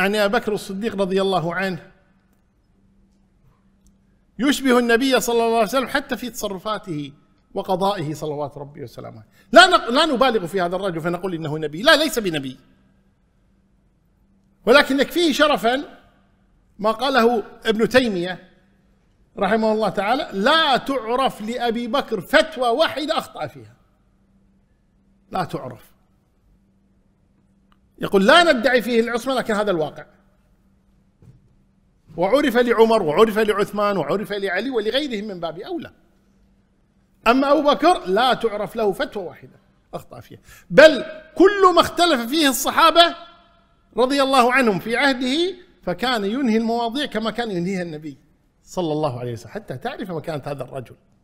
يعني أبو بكر الصديق رضي الله عنه يشبه النبي صلى الله عليه وسلم حتى في تصرفاته وقضائه صلوات ربي وسلامه لا لا نبالغ في هذا الرجل فنقول انه نبي لا ليس بنبي ولكن يكفيه شرفا ما قاله ابن تيميه رحمه الله تعالى لا تعرف لابي بكر فتوى واحده اخطا فيها لا تعرف يقول لا ندعي فيه العصمة لكن هذا الواقع وعرف لعمر وعرف لعثمان وعرف لعلي ولغيرهم من باب أولى أما أبو بكر لا تعرف له فتوى واحدة أخطأ فيها بل كل ما اختلف فيه الصحابة رضي الله عنهم في عهده فكان ينهي المواضيع كما كان ينهيها النبي صلى الله عليه وسلم حتى تعرف مكانة هذا الرجل